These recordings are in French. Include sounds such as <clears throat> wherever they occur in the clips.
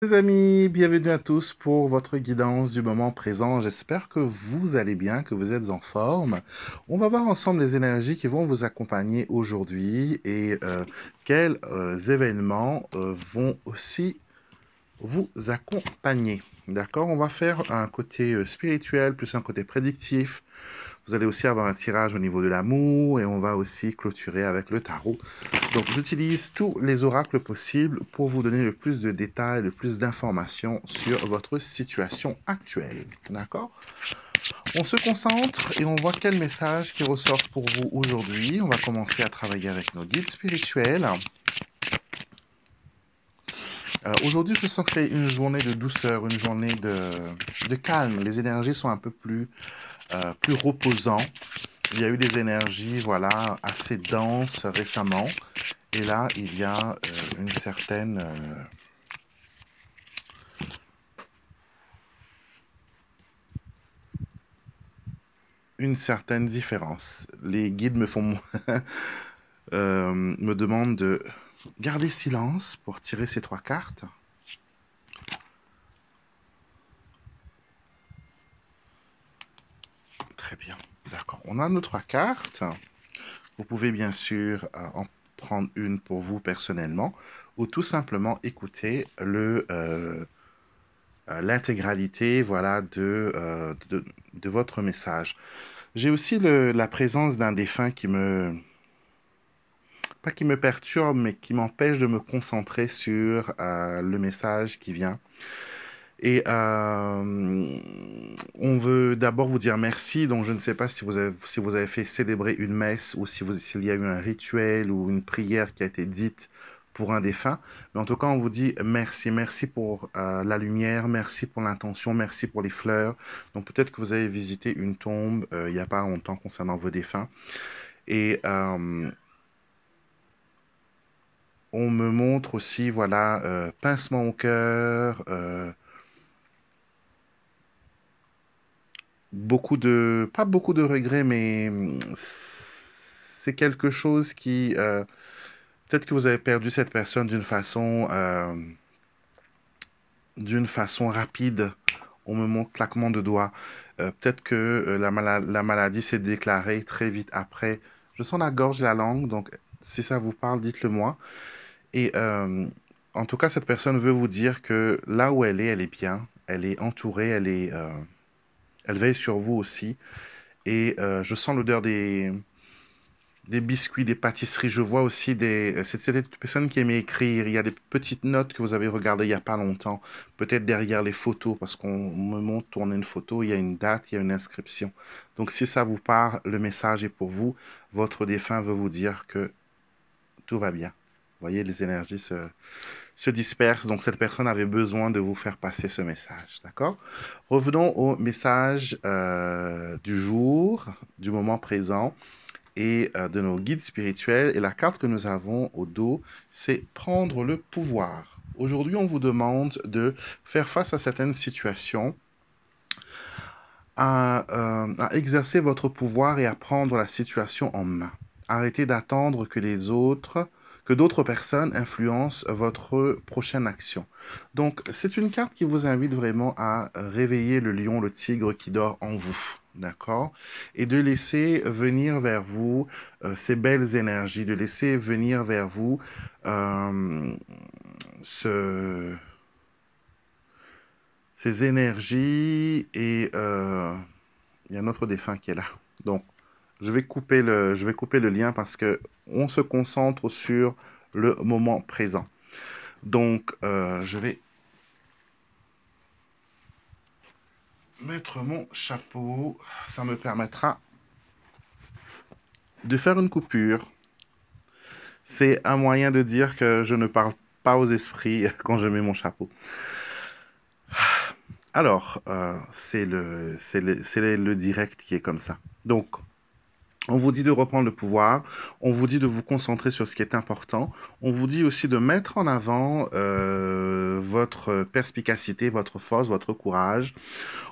Les amis, bienvenue à tous pour votre guidance du moment présent. J'espère que vous allez bien, que vous êtes en forme. On va voir ensemble les énergies qui vont vous accompagner aujourd'hui et euh, quels euh, événements euh, vont aussi vous accompagner. D'accord On va faire un côté spirituel plus un côté prédictif. Vous allez aussi avoir un tirage au niveau de l'amour et on va aussi clôturer avec le tarot. Donc j'utilise tous les oracles possibles pour vous donner le plus de détails, le plus d'informations sur votre situation actuelle. D'accord On se concentre et on voit quel message qui ressort pour vous aujourd'hui. On va commencer à travailler avec nos guides spirituels. Euh, aujourd'hui, je sens que c'est une journée de douceur, une journée de, calme. Les énergies sont un peu plus, euh, plus reposantes. Il y a eu des énergies voilà, assez denses récemment. Et là, il y a euh, une certaine... une certaine différence. Les guides me font... <laughs> me demandent de Gardez silence pour tirer ces trois cartes. Très bien, d'accord. On a nos trois cartes. Vous pouvez bien sûr euh, en prendre une pour vous personnellement ou tout simplement écouter le euh, euh, l'intégralité voilà de, de, votre message. J'ai aussi la présence d'un défunt qui me pas qui me perturbe, mais qui m'empêche de me concentrer sur euh, le message qui vient. Et euh, on veut d'abord vous dire merci. Donc, je ne sais pas si vous avez, si vous avez fait célébrer une messe ou s'il y a eu un rituel ou une prière qui a été dite pour un défunt. Mais en tout cas, on vous dit merci. Merci pour euh, la lumière, merci pour l'intention, merci pour les fleurs. Donc, peut-être que vous avez visité une tombe il n'y a pas longtemps concernant vos défunts. Et on me montre aussi, voilà, euh, Pincement au cœur, euh, beaucoup de, pas beaucoup de regrets, mais hum, c'est quelque chose qui, euh, peut-être que vous avez perdu cette personne d'une façon, d'une façon rapide. On me montre claquement de doigts. peut-être que la, maladie s'est déclarée très vite après. Je sens la gorge et la langue, donc si ça vous parle, dites-le moi. Et euh, en tout cas, cette personne veut vous dire que là où elle est, elle est bien, elle est entourée, elle, est, euh, elle veille sur vous aussi. Et euh, je sens l'odeur des, des biscuits, des pâtisseries. Je vois aussi des. C'était une personne qui aimait écrire. Il y a des petites notes que vous avez regardées il n'y a pas longtemps. Peut-être derrière les photos, parce qu'on me montre tourner une photo, il y a une date, il y a une inscription. Donc si ça vous parle, le message est pour vous. Votre défunt veut vous dire que tout va bien voyez, les énergies se, dispersent. Donc, cette personne avait besoin de vous faire passer ce message. D'accord Revenons au message euh, du jour, du moment présent et euh, de nos guides spirituels. Et la carte que nous avons au dos, c'est prendre le pouvoir. Aujourd'hui, on vous demande de faire face à certaines situations à, euh, à, exercer votre pouvoir et à prendre la situation en main. Arrêtez d'attendre que les autres que d'autres personnes influencent votre prochaine action. Donc, c'est une carte qui vous invite vraiment à euh, réveiller le lion, le tigre qui dort en vous. D'accord Et de laisser venir vers vous euh, ces belles énergies, de laisser venir vers vous euh, ce, ces énergies et il y a un autre défunt qui est là. Donc, je vais couper le, je vais couper le lien parce que on se concentre sur le moment présent. Donc, euh, je vais mettre mon chapeau. Ça me permettra de faire une coupure. C'est un moyen de dire que je ne parle pas aux esprits <laughs> quand je mets mon chapeau. Alors, euh, c'est le, le direct qui est comme ça. Donc, on vous dit de reprendre le pouvoir, on vous dit de vous concentrer sur ce qui est important, on vous dit aussi de mettre en avant euh, votre perspicacité, votre force, votre courage.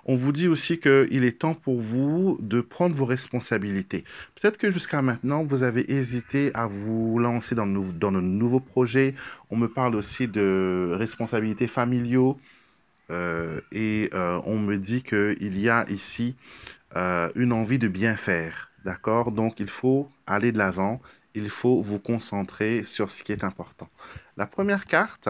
On vous dit aussi qu'il est temps pour vous de prendre vos responsabilités. Peut-être que jusqu'à maintenant, vous avez hésité à vous lancer dans de, dans nouveaux projets. On me parle aussi de responsabilités familiaux. Euh, et euh, on me dit qu'il y a ici une envie de bien faire D'accord Donc il faut aller de l'avant, il faut vous concentrer sur ce qui est important. La première carte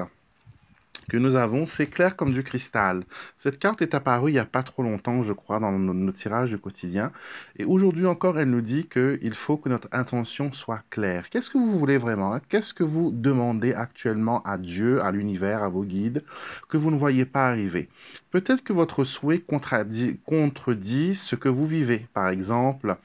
que nous avons, c'est clair comme du cristal. Cette carte est apparue il n'y a pas trop longtemps, je crois, dans nos, tirages du quotidien. Et aujourd'hui encore, elle nous dit qu'il faut que notre intention soit claire. Qu'est-ce que vous voulez vraiment hein? Qu'est-ce que vous demandez actuellement à Dieu, à l'univers, à vos guides, que vous ne voyez pas arriver Peut-être que votre souhait contredit ce que vous vivez. Par exemple,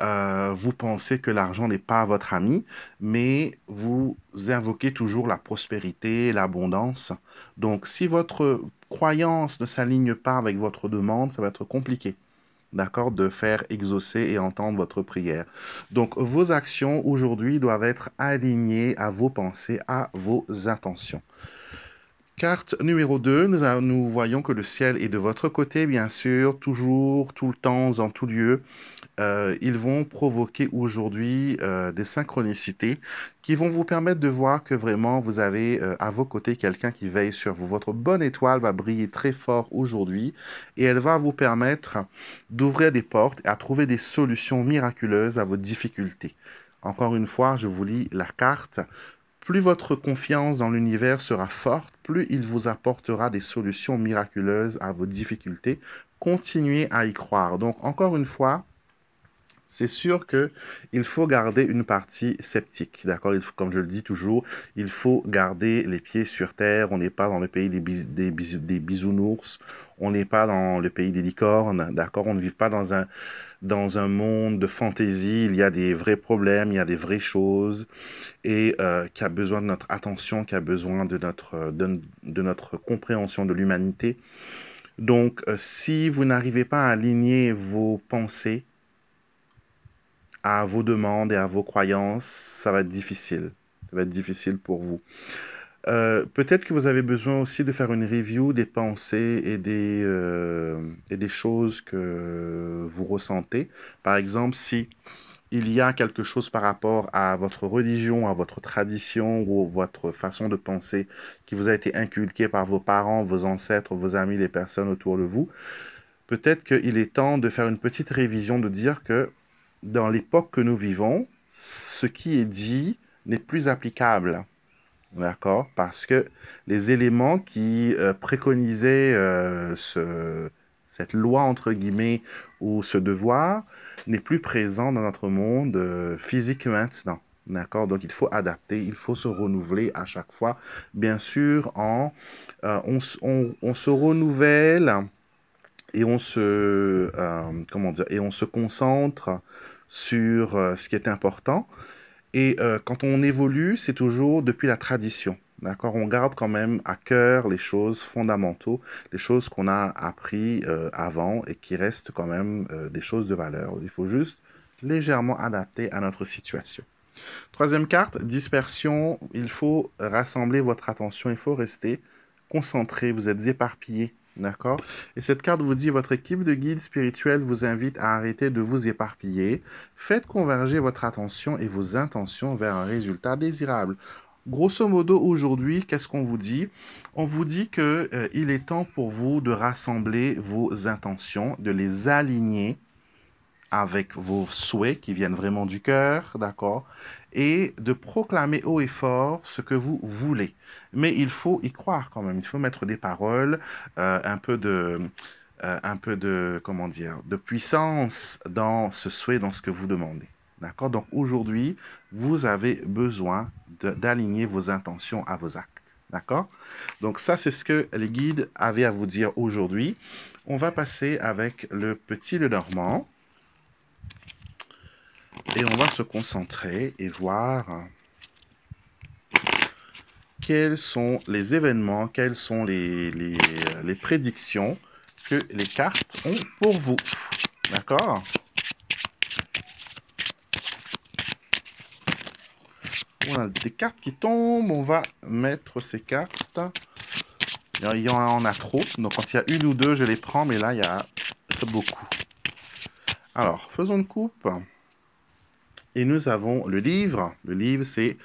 euh, vous pensez que l'argent n'est pas votre ami, mais vous invoquez toujours la prospérité, l'abondance. Donc si votre croyance ne s'aligne pas avec votre demande, ça va être compliqué d'accord, de faire exaucer et entendre votre prière. Donc vos actions aujourd'hui doivent être alignées à vos pensées, à vos intentions. Carte numéro 2, nous, voyons que le ciel est de votre côté, bien sûr, toujours, tout le temps, en tout lieu. Euh, ils vont provoquer aujourd'hui euh, des synchronicités qui vont vous permettre de voir que vraiment vous avez euh, à vos côtés quelqu'un qui veille sur vous. Votre bonne étoile va briller très fort aujourd'hui et elle va vous permettre d'ouvrir des portes et à trouver des solutions miraculeuses à vos difficultés. Encore une fois, je vous lis la carte. Plus votre confiance dans l'univers sera forte, plus il vous apportera des solutions miraculeuses à vos difficultés. Continuez à y croire. Donc, encore une fois, c'est sûr que il faut garder une partie sceptique, d'accord Comme je le dis toujours, il faut garder les pieds sur terre. On n'est pas dans le pays des, bisounours, on n'est pas dans le pays des licornes, d'accord On ne vit pas dans un, dans un monde de fantaisie. Il y a des vrais problèmes, il y a des vraies choses, et euh, qui a besoin de notre attention, qui a besoin de notre, de, notre compréhension de l'humanité. Donc, euh, si vous n'arrivez pas à aligner vos pensées, à vos demandes et à vos croyances, ça va être difficile. Ça va être difficile pour vous. Euh, peut-être que vous avez besoin aussi de faire une review des pensées et des, euh, et des choses que vous ressentez. Par exemple, si il y a quelque chose par rapport à votre religion, à votre tradition ou votre façon de penser qui vous a été inculqué par vos parents, vos ancêtres, vos amis, les personnes autour de vous, peut-être qu'il est temps de faire une petite révision, de dire que dans l'époque que nous vivons, ce qui est dit n'est plus applicable. D'accord Parce que les éléments qui euh, préconisaient euh, ce, cette loi, entre guillemets, ou ce devoir, n'est plus présent dans notre monde euh, physique maintenant. D'accord Donc il faut adapter, il faut se renouveler à chaque fois. Bien sûr, en, on, on, se renouvelle et on se, euh, comment et on se concentre sur euh, ce qui est important. Et euh, quand on évolue, c'est toujours depuis la tradition. D'accord On garde quand même à cœur les choses fondamentaux, les choses qu'on a appris avant et qui restent quand même des choses de valeur. Il faut juste légèrement adapter à notre situation. Troisième carte, dispersion. Il faut rassembler votre attention, il faut rester concentré, vous êtes éparpillé D'accord Et cette carte vous dit, votre équipe de guides spirituels vous invite à arrêter de vous éparpiller. Faites converger votre attention et vos intentions vers un résultat désirable. Grosso modo, aujourd'hui, qu'est-ce qu'on vous dit On vous dit qu'il euh, est temps pour vous de rassembler vos intentions, de les aligner avec vos souhaits qui viennent vraiment du cœur, d'accord et de proclamer haut et fort ce que vous voulez. Mais il faut y croire quand même, il faut mettre des paroles, euh, un peu de... Euh, un peu de, comment dire, de puissance dans ce souhait, dans ce que vous demandez. D'accord Donc aujourd'hui, vous avez besoin d'aligner vos intentions à vos actes. D'accord Donc ça, c'est ce que les guides avaient à vous dire aujourd'hui. On va passer avec le petit Le Normand. Et on va se concentrer et voir quels sont les événements, quelles sont les, prédictions que les cartes ont pour vous. D'accord On a des cartes qui tombent, on va mettre ces cartes. Il y en a trop, donc quand il y a une ou deux, je les prends, mais là, il y a beaucoup. Alors, faisons une coupe. Et nous avons le livre. Le livre, c'est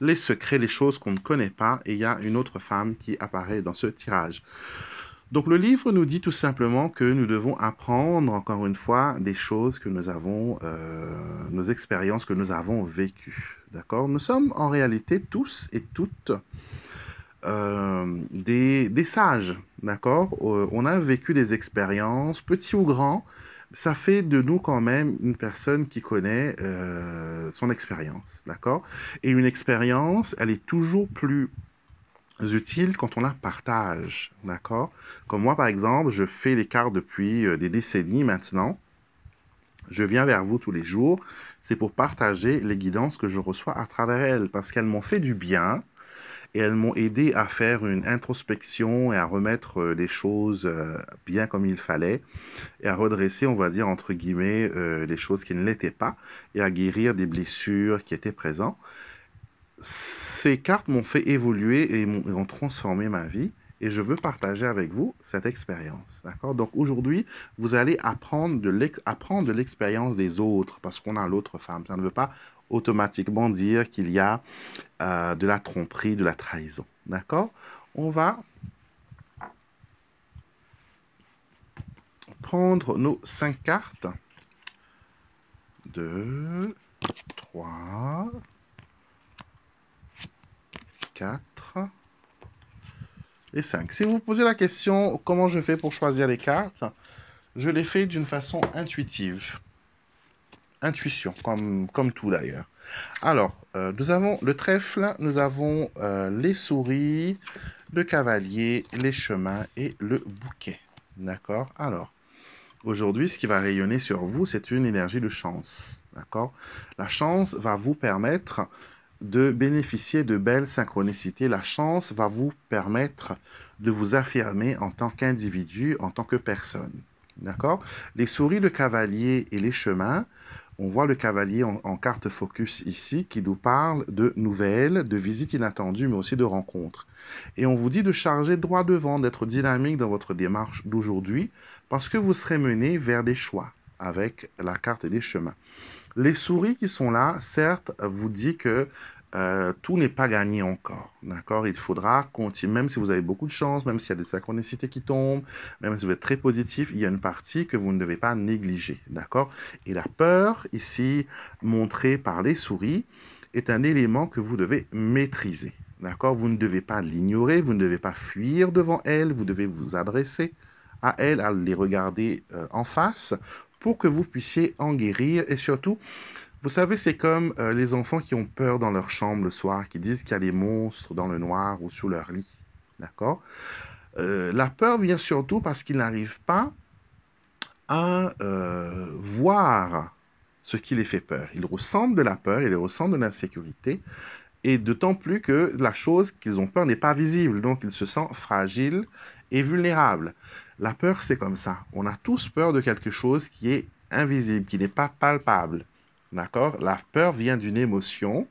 Les secrets, les choses qu'on ne connaît pas. Et il y a une autre femme qui apparaît dans ce tirage. Donc le livre nous dit tout simplement que nous devons apprendre, encore une fois, des choses que nous avons, euh, nos expériences que nous avons vécues. D'accord Nous sommes en réalité tous et toutes euh, des, des, sages. D'accord euh, On a vécu des expériences, petits ou grands, ça fait de nous quand même une personne qui connaît euh, son expérience, d'accord Et une expérience, elle est toujours plus utile quand on la partage, d'accord Comme moi, par exemple, je fais les cartes depuis euh, des décennies maintenant. Je viens vers vous tous les jours. C'est pour partager les guidances que je reçois à travers elles, parce qu'elles m'ont fait du bien et elles m'ont aidé à faire une introspection et à remettre euh, les choses euh, bien comme il fallait et à redresser, on va dire, entre guillemets, euh, les choses qui ne l'étaient pas et à guérir des blessures qui étaient présentes. Ces cartes m'ont fait évoluer et ont transformé ma vie et je veux partager avec vous cette expérience. D'accord Donc aujourd'hui, vous allez apprendre de l'expérience des autres parce qu'on a l'autre femme. Ça ne veut pas automatiquement dire qu'il y a euh, de la tromperie, de la trahison. D'accord On va prendre nos cinq cartes. 2, 3, 4 et 5. Si vous vous posez la question comment je fais pour choisir les cartes, je les fais d'une façon intuitive intuition, comme, tout d'ailleurs. Alors, euh, nous avons le trèfle, nous avons euh, les souris, le cavalier, les chemins et le bouquet. D'accord Alors, aujourd'hui, ce qui va rayonner sur vous, c'est une énergie de chance. D'accord La chance va vous permettre de bénéficier de belles synchronicités. La chance va vous permettre de vous affirmer en tant qu'individu, en tant que personne. D'accord Les souris, le cavalier et les chemins on voit le cavalier en, carte focus ici qui nous parle de nouvelles, de visites inattendues, mais aussi de rencontres. Et on vous dit de charger droit devant, d'être dynamique dans votre démarche d'aujourd'hui, parce que vous serez mené vers des choix avec la carte des chemins. Les souris qui sont là, certes, vous dit que euh, tout n'est pas gagné encore. D'accord Il faudra continuer, même si vous avez beaucoup de chance, même s'il y a des synchronicités qui tombent, même si vous êtes très positif, il y a une partie que vous ne devez pas négliger. D'accord Et la peur, ici, montrée par les souris, est un élément que vous devez maîtriser. D'accord Vous ne devez pas l'ignorer, vous ne devez pas fuir devant elle, vous devez vous adresser à elle, à les regarder euh, en face pour que vous puissiez en guérir et surtout vous savez, c'est comme euh, les enfants qui ont peur dans leur chambre le soir, qui disent qu'il y a des monstres dans le noir ou sous leur lit. D'accord euh, La peur vient surtout parce qu'ils n'arrivent pas à euh, voir ce qui les fait peur. Ils ressentent de la peur, ils ressentent de l'insécurité, et d'autant plus que la chose qu'ils ont peur n'est pas visible, donc ils se sentent fragiles et vulnérables. La peur, c'est comme ça. On a tous peur de quelque chose qui est invisible, qui n'est pas palpable. D'accord La peur vient d'une émotion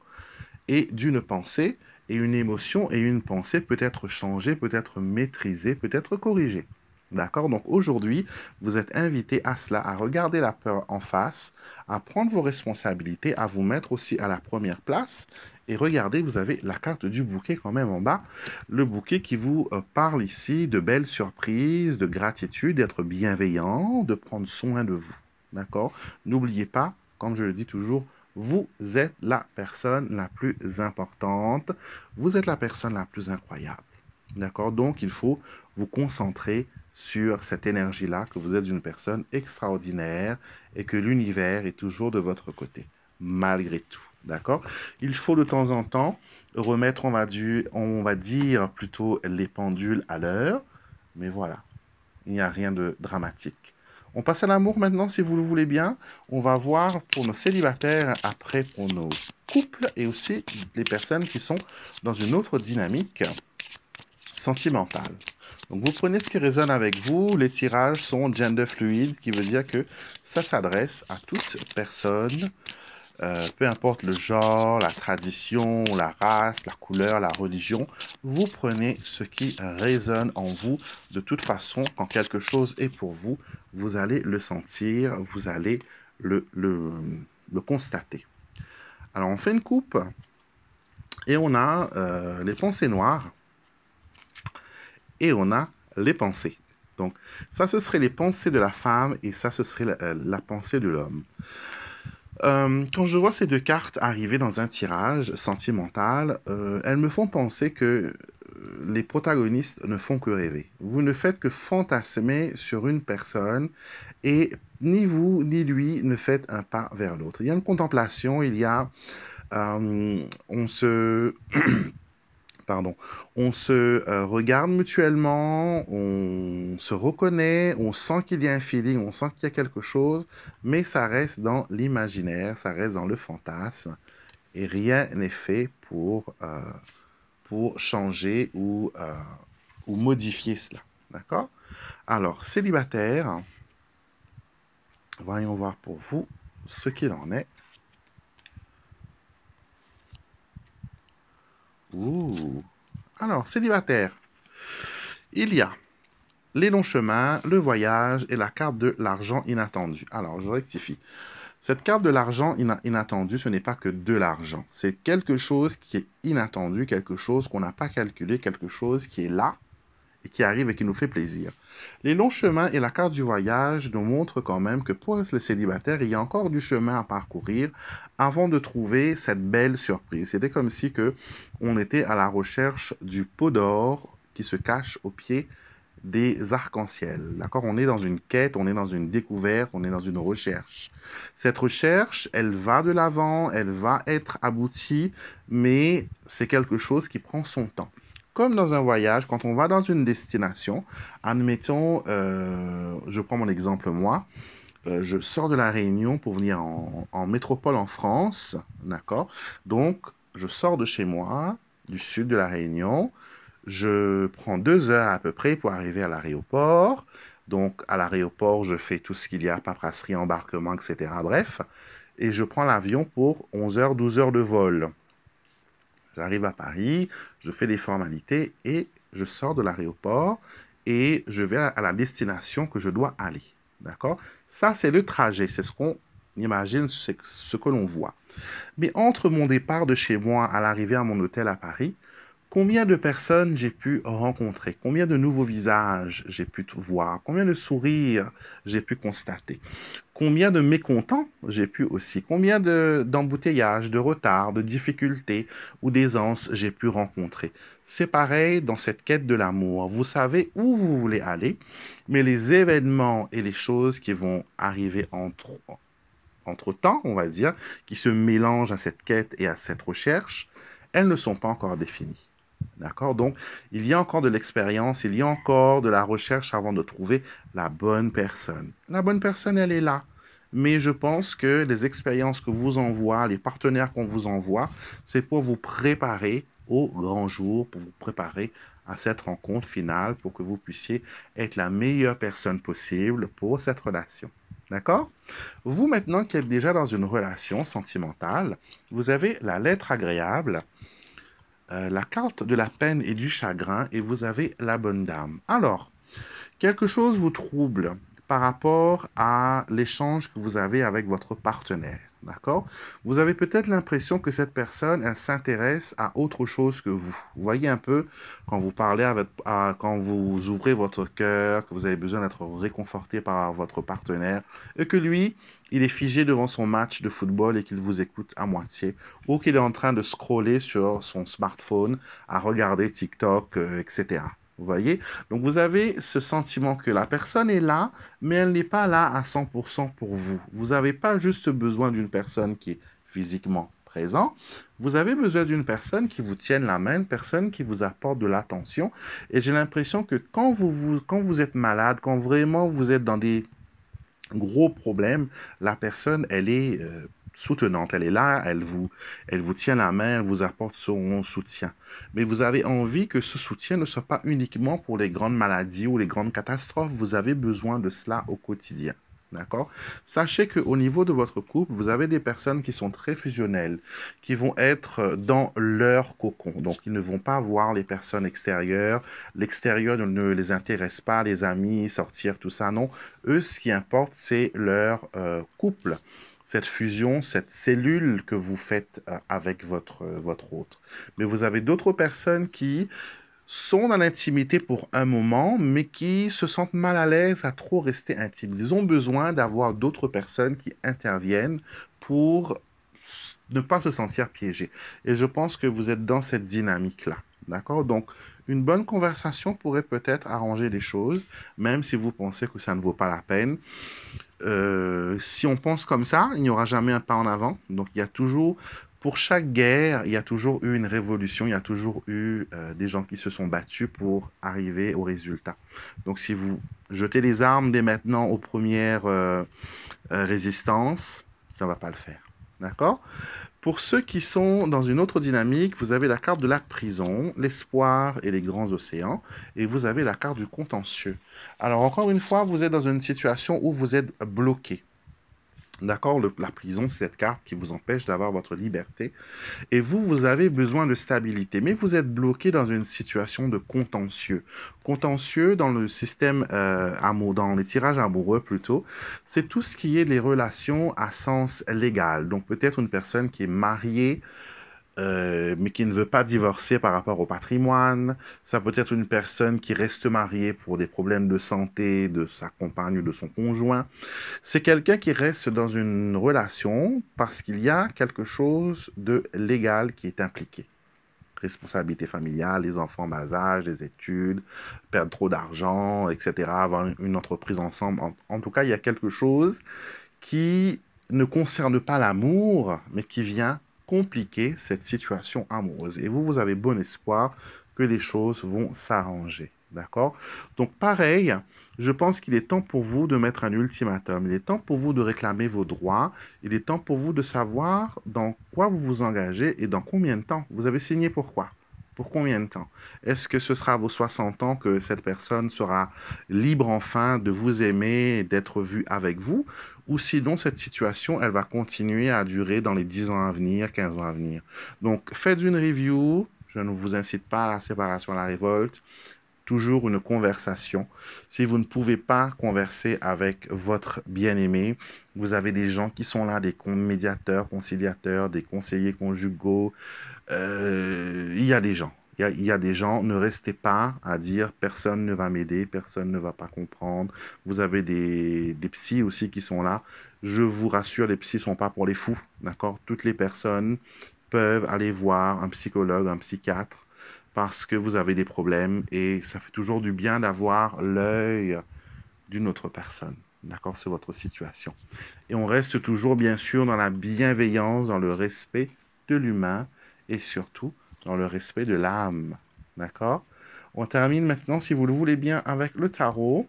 et d'une pensée. Et une émotion et une pensée peut être changée, peut être maîtrisée, peut être corrigée. D'accord Donc aujourd'hui, vous êtes invité à cela, à regarder la peur en face, à prendre vos responsabilités, à vous mettre aussi à la première place. Et regardez, vous avez la carte du bouquet quand même en bas. Le bouquet qui vous euh, parle ici de belles surprises, de gratitude, d'être bienveillant, de prendre soin de vous. D'accord N'oubliez pas, comme je le dis toujours, vous êtes la personne la plus importante. Vous êtes la personne la plus incroyable. D'accord Donc, il faut vous concentrer sur cette énergie-là, que vous êtes une personne extraordinaire et que l'univers est toujours de votre côté, malgré tout. D'accord Il faut de temps en temps remettre, on va, on va dire plutôt, les pendules à l'heure. Mais voilà, il n'y a rien de dramatique. On passe à l'amour maintenant, si vous le voulez bien. On va voir pour nos célibataires, après pour nos couples et aussi les personnes qui sont dans une autre dynamique sentimentale. Donc vous prenez ce qui résonne avec vous. Les tirages sont gender fluide, qui veut dire que ça s'adresse à toute personne euh, peu importe le genre, la tradition, la race, la couleur, la religion, vous prenez ce qui résonne en vous. De toute façon, quand quelque chose est pour vous, vous allez le sentir, vous allez le, constater. Alors on fait une coupe et on a euh, les pensées noires et on a les pensées. Donc ça, ce serait les pensées de la femme et ça, ce serait la euh, pensée de l'homme. Euh, quand je vois ces deux cartes arriver dans un tirage sentimental, euh, elles me font penser que euh, les protagonistes ne font que rêver. Vous ne faites que fantasmer sur une personne et ni vous ni lui ne faites un pas vers l'autre. Il y a une contemplation, il y a... on se... <clears throat> pardon, on se euh, regarde mutuellement, on se reconnaît, on sent qu'il y a un feeling, on sent qu'il y a quelque chose, mais ça reste dans l'imaginaire, ça reste dans le fantasme, et rien n'est fait pour, euh, pour changer ou, euh, ou modifier cela. D'accord Alors, célibataire, voyons voir pour vous ce qu'il en est. Alors, célibataire. Il y a les longs chemins, le voyage et la carte de l'argent inattendu. Alors, je rectifie. Cette carte de l'argent inattendu, ce n'est pas que de l'argent. C'est quelque chose qui est inattendu, quelque chose qu'on n'a pas calculé, quelque chose qui est là et qui arrive et qui nous fait plaisir. Les longs chemins et la carte du voyage nous montrent quand même que pour les célibataire il y a encore du chemin à parcourir avant de trouver cette belle surprise. C'était comme si que on était à la recherche du pot d'or qui se cache au pied des arcs-en-ciel. D'accord On est dans une quête, on est dans une découverte, on est dans une recherche. Cette recherche, elle va de l'avant, elle va être aboutie, mais c'est quelque chose qui prend son temps comme dans un voyage, quand on va dans une destination, admettons, euh, je prends mon exemple moi, euh, je sors de la Réunion pour venir en, en métropole en France, d'accord Donc, je sors de chez moi, du sud de la Réunion, je prends deux heures à peu près pour arriver à l'aéroport. Donc, à l'aéroport, je fais tout ce qu'il y a, paperasserie, embarquement, etc. Bref, et je prends l'avion pour 11 heures, 12 heures de vol. J'arrive à Paris, je fais des formalités et je sors de l'aéroport et je vais à la destination que je dois aller. D'accord Ça, c'est le trajet, c'est ce qu'on imagine, c'est ce que l'on voit. Mais entre mon départ de chez moi à l'arrivée à mon hôtel à Paris, combien de personnes j'ai pu rencontrer, combien de nouveaux visages j'ai pu voir, combien de sourires j'ai pu constater, combien de mécontents j'ai pu aussi, combien d'embouteillages, de, retards, de difficultés ou d'aisances j'ai pu rencontrer. C'est pareil dans cette quête de l'amour. Vous savez où vous voulez aller, mais les événements et les choses qui vont arriver entre, entre temps, on va dire, qui se mélangent à cette quête et à cette recherche, elles ne sont pas encore définies. D'accord Donc, il y a encore de l'expérience, il y a encore de la recherche avant de trouver la bonne personne. La bonne personne, elle est là. Mais je pense que les expériences que vous envoie, les partenaires qu'on vous envoie, c'est pour vous préparer au grand jour, pour vous préparer à cette rencontre finale, pour que vous puissiez être la meilleure personne possible pour cette relation. D'accord Vous maintenant qui êtes déjà dans une relation sentimentale, vous avez la lettre agréable euh, la carte de la peine et du chagrin et vous avez la bonne dame. Alors, quelque chose vous trouble par rapport à l'échange que vous avez avec votre partenaire. D'accord Vous avez peut-être l'impression que cette personne, s'intéresse à autre chose que vous. Vous voyez un peu, quand vous parlez, quand vous ouvrez votre cœur, que vous avez besoin d'être réconforté par votre partenaire, et que lui, il est figé devant son match de football et qu'il vous écoute à moitié, ou qu'il est en train de scroller sur son smartphone, à regarder TikTok, euh, etc. Vous voyez Donc vous avez ce sentiment que la personne est là, mais elle n'est pas là à 100% pour vous. Vous n'avez pas juste besoin d'une personne qui est physiquement présente, vous avez besoin d'une personne qui vous tienne la main, une personne qui vous apporte de l'attention. Et j'ai l'impression que quand vous, quand vous êtes malade, quand vraiment vous êtes dans des gros problèmes, la personne, elle est... Euh, soutenante. Elle est là, elle vous, tient la main, elle vous apporte son soutien. Mais vous avez envie que ce soutien ne soit pas uniquement pour les grandes maladies ou les grandes catastrophes. Vous avez besoin de cela au quotidien. D'accord Sachez qu'au niveau de votre couple, vous avez des personnes qui sont très fusionnelles, qui vont être dans leur cocon. Donc, ils ne vont pas voir les personnes extérieures. L'extérieur ne les intéresse pas, les amis, sortir, tout ça. Non. Eux, ce qui importe, c'est leur euh, couple cette fusion, cette cellule que vous faites euh, avec votre, euh, votre autre. Mais vous avez d'autres personnes qui sont dans l'intimité pour un moment, mais qui se sentent mal à l'aise à trop rester intimes. Ils ont besoin d'avoir d'autres personnes qui interviennent pour ne pas se sentir piégés. Et je pense que vous êtes dans cette dynamique-là. D'accord Donc, une bonne conversation pourrait peut-être arranger les choses, même si vous pensez que ça ne vaut pas la peine. Euh, si on pense comme ça, il n'y aura jamais un pas en avant. Donc, il y a toujours, pour chaque guerre, il y a toujours eu une révolution, il y a toujours eu euh, des gens qui se sont battus pour arriver au résultat. Donc, si vous jetez les armes dès maintenant aux premières euh, résistances, ça ne va pas le faire. D'accord pour ceux qui sont dans une autre dynamique, vous avez la carte de la prison, l'espoir et les grands océans, et vous avez la carte du contentieux. Alors encore une fois, vous êtes dans une situation où vous êtes bloqué. D'accord La prison, c'est cette carte qui vous empêche d'avoir votre liberté. Et vous, vous avez besoin de stabilité, mais vous êtes bloqué dans une situation de contentieux. Contentieux dans le système euh, amour, dans les tirages amoureux plutôt, c'est tout ce qui est les relations à sens légal. Donc peut-être une personne qui est mariée, euh, mais qui ne veut pas divorcer par rapport au patrimoine. Ça peut être une personne qui reste mariée pour des problèmes de santé de sa compagne ou de son conjoint. C'est quelqu'un qui reste dans une relation parce qu'il y a quelque chose de légal qui est impliqué. Responsabilité familiale, les enfants bas âge, les études, perdre trop d'argent, etc., avoir une entreprise ensemble. en tout cas, il y a quelque chose qui ne concerne pas l'amour, mais qui vient compliquer cette situation amoureuse. Et vous, vous avez bon espoir que les choses vont s'arranger. D'accord Donc pareil, je pense qu'il est temps pour vous de mettre un ultimatum. Il est temps pour vous de réclamer vos droits. Il est temps pour vous de savoir dans quoi vous vous engagez et dans combien de temps. Vous avez signé pourquoi pour combien de temps Est-ce que ce sera vos 60 ans que cette personne sera libre enfin de vous aimer, d'être vue avec vous ou sinon cette situation, elle va continuer à durer dans les 10 ans à venir, 15 ans à venir. Donc faites une review, je ne vous incite pas à la séparation, à la révolte, toujours une conversation. Si vous ne pouvez pas converser avec votre bien-aimé, vous avez des gens qui sont là, des médiateurs, conciliateurs, des conseillers conjugaux, euh, il y a des gens. Il y, a des gens, ne restez pas à dire personne ne va m'aider, personne ne va pas comprendre. Vous avez des, des psys aussi qui sont là. Je vous rassure, les psys ne sont pas pour les fous, d'accord Toutes les personnes peuvent aller voir un psychologue, un psychiatre, parce que vous avez des problèmes et ça fait toujours du bien d'avoir l'œil d'une autre personne, d'accord, sur votre situation. Et on reste toujours, bien sûr, dans la bienveillance, dans le respect de l'humain et surtout dans le respect de l'âme. D'accord On termine maintenant, si vous le voulez bien, avec le tarot.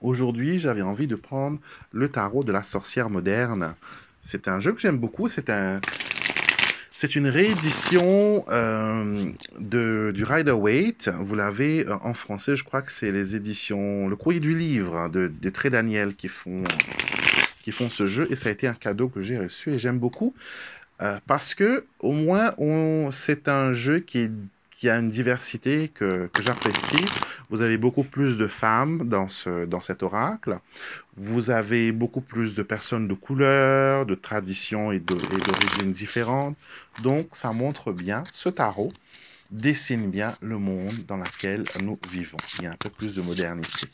Aujourd'hui, j'avais envie de prendre le tarot de la sorcière moderne. C'est un jeu que j'aime beaucoup. C'est un, c'est une réédition euh, de, du Rider Waite. Vous l'avez euh, en français, je crois que c'est les éditions Le Courrier du Livre de, de Très Daniel qui font, qui font ce jeu. Et ça a été un cadeau que j'ai reçu et j'aime beaucoup. Euh, parce que, au moins, c'est un jeu qui, a une diversité que, j'apprécie. Vous avez beaucoup plus de femmes dans, cet oracle. Vous avez beaucoup plus de personnes de couleur, de traditions et d'origines différentes. Donc, ça montre bien ce tarot dessine bien le monde dans lequel nous vivons. Il y a un peu plus de modernité.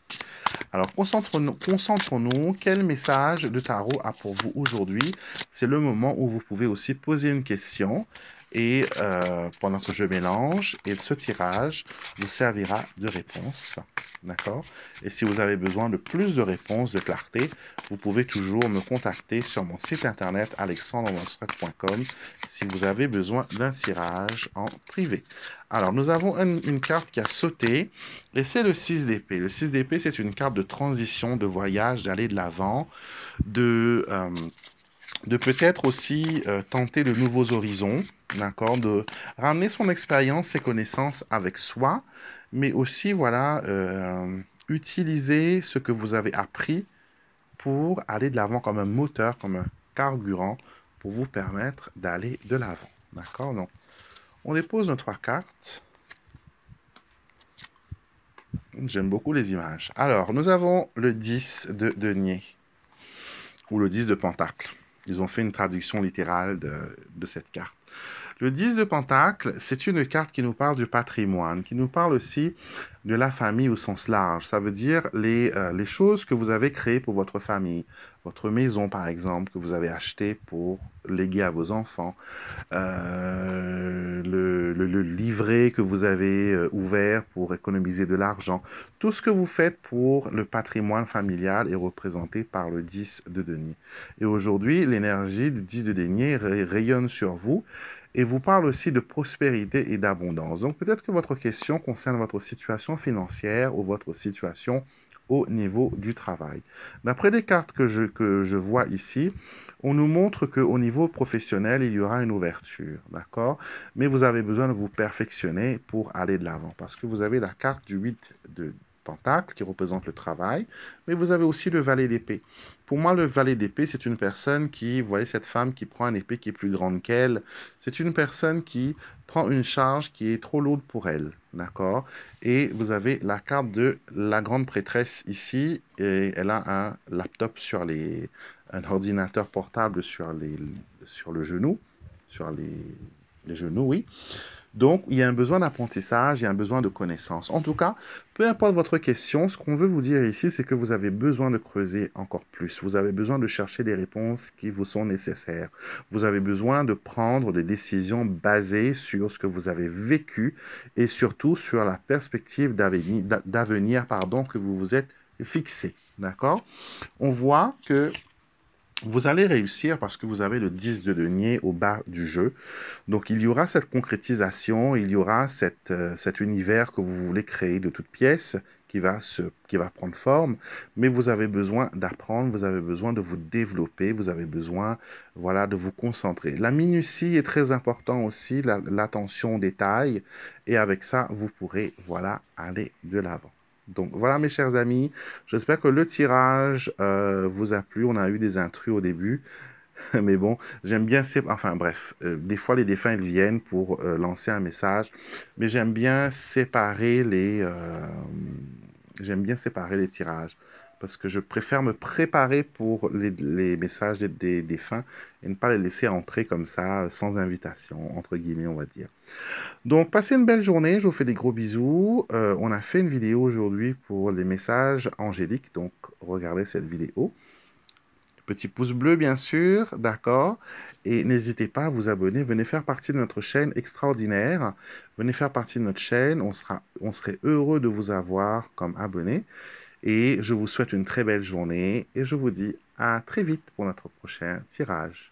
Alors concentrons-nous, quel message de tarot a pour vous aujourd'hui C'est le moment où vous pouvez aussi poser une question et euh, pendant que je mélange, et ce tirage vous servira de réponse. D'accord Et si vous avez besoin de plus de réponses, de clarté, vous pouvez toujours me contacter sur mon site internet alexandremonstruck.com si vous avez besoin d'un tirage en privé. Alors, nous avons une, carte qui a sauté et c'est le 6 d'épée. Le 6 d'épée, c'est une carte de transition, de voyage, d'aller de l'avant, de... Euh, de peut-être aussi euh, tenter de nouveaux horizons, d'accord, de ramener son expérience, ses connaissances avec soi, mais aussi, voilà, euh, utiliser ce que vous avez appris pour aller de l'avant comme un moteur, comme un carburant, pour vous permettre d'aller de l'avant. D'accord Donc, on dépose nos trois cartes. J'aime beaucoup les images. Alors, nous avons le 10 de denier, ou le 10 de pentacle. Ils ont fait une traduction littérale de cette carte. Le 10 de Pentacle, c'est une carte qui nous parle du patrimoine, qui nous parle aussi de la famille au sens large. Ça veut dire les, euh, choses que vous avez créées pour votre famille, votre maison par exemple, que vous avez achetée pour léguer à vos enfants, euh, le, livret que vous avez euh, ouvert pour économiser de l'argent. Tout ce que vous faites pour le patrimoine familial est représenté par le 10 de denier. Et aujourd'hui, l'énergie du 10 de denier rayonne sur vous et vous parle aussi de prospérité et d'abondance. Donc peut-être que votre question concerne votre situation financière ou votre situation au niveau du travail. D'après les cartes que je, que je vois ici, on nous montre qu'au niveau professionnel, il y aura une ouverture, d'accord Mais vous avez besoin de vous perfectionner pour aller de l'avant parce que vous avez la carte du 8 de, pentacle qui représente le travail, mais vous avez aussi le valet d'épée. Pour moi, le valet d'épée, c'est une personne qui, vous voyez cette femme qui prend un épée qui est plus grande qu'elle, c'est une personne qui prend une charge qui est trop lourde pour elle, d'accord Et vous avez la carte de la grande prêtresse ici, et elle a un laptop sur les, un ordinateur portable sur les, sur le genou, sur les, les genoux, oui. Donc, il y a un besoin d'apprentissage, il y a un besoin de connaissance. En tout cas, peu importe votre question, ce qu'on veut vous dire ici, c'est que vous avez besoin de creuser encore plus. Vous avez besoin de chercher des réponses qui vous sont nécessaires. Vous avez besoin de prendre des décisions basées sur ce que vous avez vécu et surtout sur la perspective d'avenir pardon, que vous vous êtes fixé. D'accord On voit que vous allez réussir parce que vous avez le 10 de denier au bas du jeu. Donc il y aura cette concrétisation, il y aura cette, euh, cet univers que vous voulez créer de toutes pièces qui va, se, qui va prendre forme, mais vous avez besoin d'apprendre, vous avez besoin de vous développer, vous avez besoin voilà, de vous concentrer. La minutie est très importante aussi, l'attention la, aux et avec ça, vous pourrez voilà, aller de l'avant. Donc voilà mes chers amis, j'espère que le tirage euh, vous a plu. On a eu des intrus au début, <laughs> mais bon, j'aime bien Enfin bref, euh, des fois les défunts ils viennent pour euh, lancer un message, mais j'aime bien séparer les... j'aime bien séparer les tirages parce que je préfère me préparer pour les, messages des, défunts et ne pas les laisser entrer comme ça, euh, sans invitation, entre guillemets, on va dire. Donc, passez une belle journée, je vous fais des gros bisous. Euh, on a fait une vidéo aujourd'hui pour les messages angéliques, donc regardez cette vidéo. Petit pouce bleu, bien sûr, d'accord. Et n'hésitez pas à vous abonner. Venez faire partie de notre chaîne extraordinaire. Venez faire partie de notre chaîne. On, sera, on serait heureux de vous avoir comme abonné. Et je vous souhaite une très belle journée et je vous dis à très vite pour notre prochain tirage.